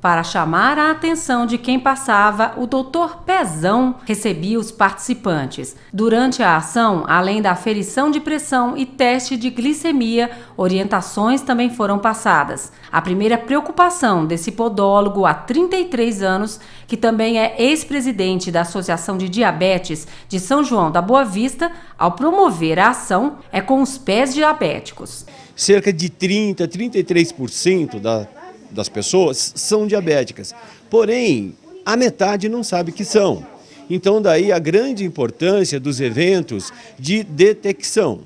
Para chamar a atenção de quem passava, o doutor Pezão recebia os participantes. Durante a ação, além da aferição de pressão e teste de glicemia, orientações também foram passadas. A primeira preocupação desse podólogo há 33 anos, que também é ex-presidente da Associação de Diabetes de São João da Boa Vista, ao promover a ação, é com os pés diabéticos. Cerca de 30, 33% da das pessoas são diabéticas. Porém, a metade não sabe que são. Então, daí a grande importância dos eventos de detecção.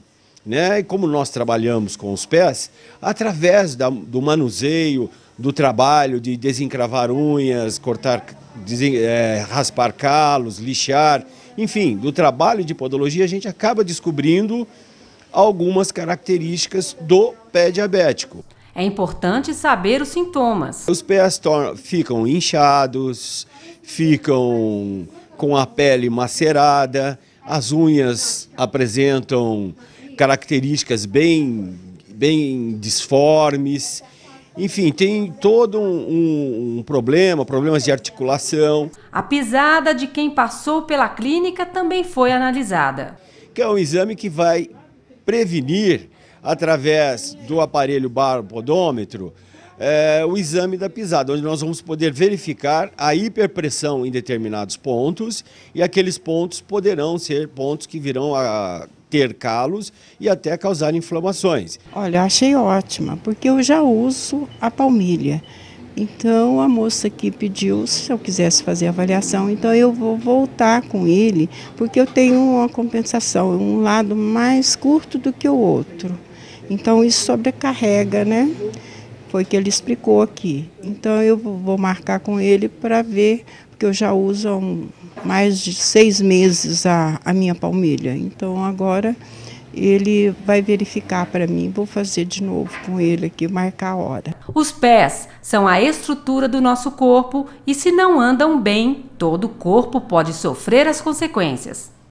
Né? E como nós trabalhamos com os pés, através da, do manuseio, do trabalho de desencravar unhas, cortar, desen, é, raspar calos, lixar, enfim, do trabalho de podologia, a gente acaba descobrindo algumas características do pé diabético. É importante saber os sintomas. Os pés ficam inchados, ficam com a pele macerada, as unhas apresentam características bem, bem disformes. Enfim, tem todo um, um, um, problema, problemas de articulação. A pisada de quem passou pela clínica também foi analisada. Que é um exame que vai prevenir através do aparelho barbodômetro, é, o exame da pisada, onde nós vamos poder verificar a hiperpressão em determinados pontos e aqueles pontos poderão ser pontos que virão a ter calos e até causar inflamações. Olha, achei ótima, porque eu já uso a palmilha. Então a moça aqui pediu se eu quisesse fazer avaliação, então eu vou voltar com ele, porque eu tenho uma compensação, um lado mais curto do que o outro. Então isso sobrecarrega, né? Foi que ele explicou aqui. Então eu vou marcar com ele para ver, porque eu já uso um, mais de seis meses a, a minha palmilha. Então agora ele vai verificar para mim. Vou fazer de novo com ele aqui, marcar a hora. Os pés são a estrutura do nosso corpo e se não andam bem, todo o corpo pode sofrer as consequências.